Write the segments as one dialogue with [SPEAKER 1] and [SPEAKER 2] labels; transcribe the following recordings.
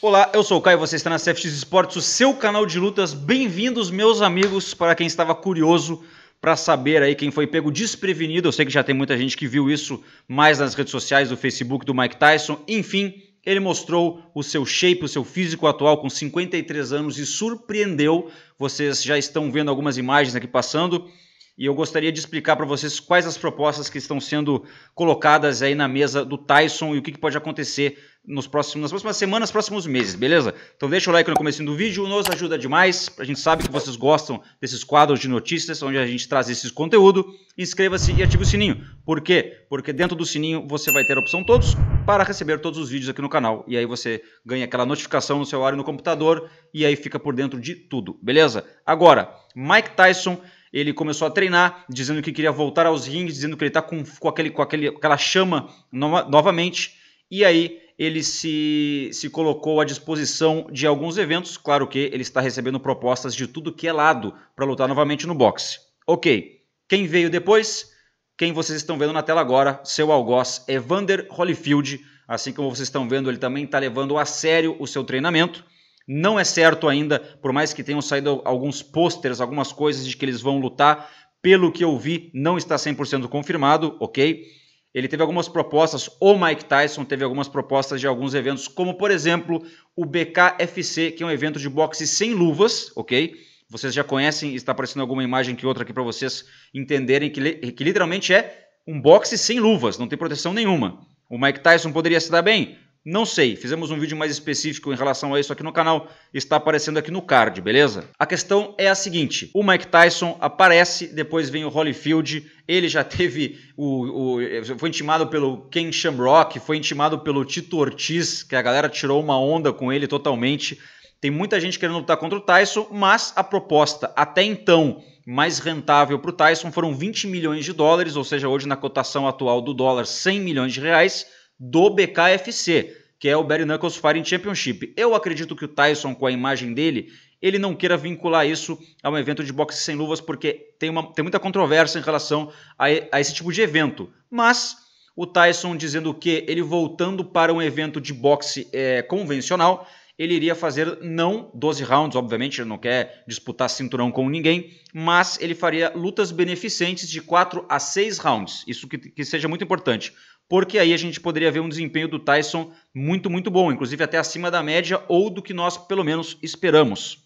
[SPEAKER 1] Olá, eu sou o Caio, você está na CFX Esportes, o seu canal de lutas. Bem-vindos, meus amigos, para quem estava curioso para saber aí quem foi pego desprevenido. Eu sei que já tem muita gente que viu isso mais nas redes sociais do Facebook do Mike Tyson. Enfim, ele mostrou o seu shape, o seu físico atual com 53 anos e surpreendeu. Vocês já estão vendo algumas imagens aqui passando e eu gostaria de explicar para vocês quais as propostas que estão sendo colocadas aí na mesa do Tyson e o que, que pode acontecer nos próximos, nas próximas semanas, próximos meses, beleza? Então deixa o like no começo do vídeo, nos ajuda demais, a gente sabe que vocês gostam desses quadros de notícias, onde a gente traz esse conteúdo, inscreva-se e ative o sininho, por quê? Porque dentro do sininho você vai ter a opção todos para receber todos os vídeos aqui no canal, e aí você ganha aquela notificação no seu celular e no computador, e aí fica por dentro de tudo, beleza? Agora, Mike Tyson ele começou a treinar, dizendo que queria voltar aos rings, dizendo que ele está com, com, aquele, com aquele, aquela chama novamente. E aí ele se, se colocou à disposição de alguns eventos. Claro que ele está recebendo propostas de tudo que é lado para lutar novamente no boxe. Ok, quem veio depois? Quem vocês estão vendo na tela agora, seu algoz Evander Holyfield. Assim como vocês estão vendo, ele também está levando a sério o seu treinamento não é certo ainda, por mais que tenham saído alguns pôsteres, algumas coisas de que eles vão lutar, pelo que eu vi, não está 100% confirmado, ok? Ele teve algumas propostas, o Mike Tyson teve algumas propostas de alguns eventos, como por exemplo o BKFC, que é um evento de boxe sem luvas, ok? Vocês já conhecem, está aparecendo alguma imagem que outra aqui para vocês entenderem que, que literalmente é um boxe sem luvas, não tem proteção nenhuma. O Mike Tyson poderia se dar bem? Não sei, fizemos um vídeo mais específico em relação a isso aqui no canal, está aparecendo aqui no card, beleza? A questão é a seguinte, o Mike Tyson aparece, depois vem o Holyfield, ele já teve, o, o foi intimado pelo Ken Shamrock, foi intimado pelo Tito Ortiz, que a galera tirou uma onda com ele totalmente, tem muita gente querendo lutar contra o Tyson, mas a proposta até então mais rentável para o Tyson foram 20 milhões de dólares, ou seja, hoje na cotação atual do dólar, 100 milhões de reais do BKFC que é o Barry Knuckles Fighting Championship. Eu acredito que o Tyson, com a imagem dele, ele não queira vincular isso a um evento de boxe sem luvas, porque tem, uma, tem muita controvérsia em relação a, a esse tipo de evento. Mas o Tyson dizendo que ele voltando para um evento de boxe é, convencional, ele iria fazer não 12 rounds, obviamente, ele não quer disputar cinturão com ninguém, mas ele faria lutas beneficentes de 4 a 6 rounds, isso que, que seja muito importante, porque aí a gente poderia ver um desempenho do Tyson muito, muito bom, inclusive até acima da média ou do que nós, pelo menos, esperamos.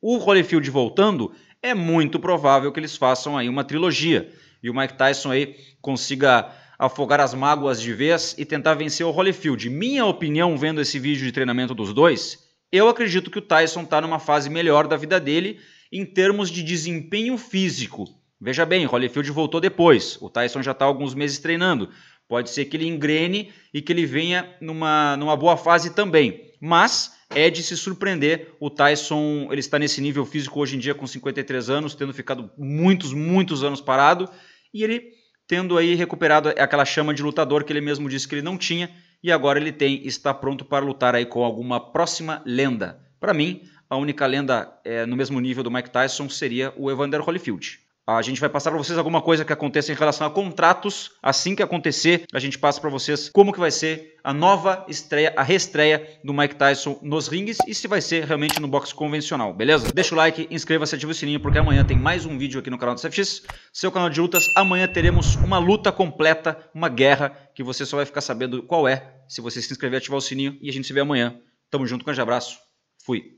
[SPEAKER 1] O Holyfield voltando, é muito provável que eles façam aí uma trilogia e o Mike Tyson aí consiga afogar as mágoas de vez e tentar vencer o Holyfield. Minha opinião, vendo esse vídeo de treinamento dos dois, eu acredito que o Tyson está numa fase melhor da vida dele em termos de desempenho físico. Veja bem, Holyfield voltou depois, o Tyson já está alguns meses treinando. Pode ser que ele engrene e que ele venha numa, numa boa fase também. Mas é de se surpreender. O Tyson ele está nesse nível físico hoje em dia com 53 anos, tendo ficado muitos, muitos anos parado. E ele tendo aí recuperado aquela chama de lutador que ele mesmo disse que ele não tinha e agora ele tem está pronto para lutar aí com alguma próxima lenda. Para mim, a única lenda é, no mesmo nível do Mike Tyson seria o Evander Holyfield. A gente vai passar para vocês alguma coisa que aconteça em relação a contratos. Assim que acontecer, a gente passa para vocês como que vai ser a nova estreia, a reestreia do Mike Tyson nos rings e se vai ser realmente no boxe convencional, beleza? Deixa o like, inscreva-se, ativa o sininho, porque amanhã tem mais um vídeo aqui no canal do CFX, seu canal de lutas. Amanhã teremos uma luta completa, uma guerra, que você só vai ficar sabendo qual é se você se inscrever, ativar o sininho e a gente se vê amanhã. Tamo junto, um grande abraço. Fui.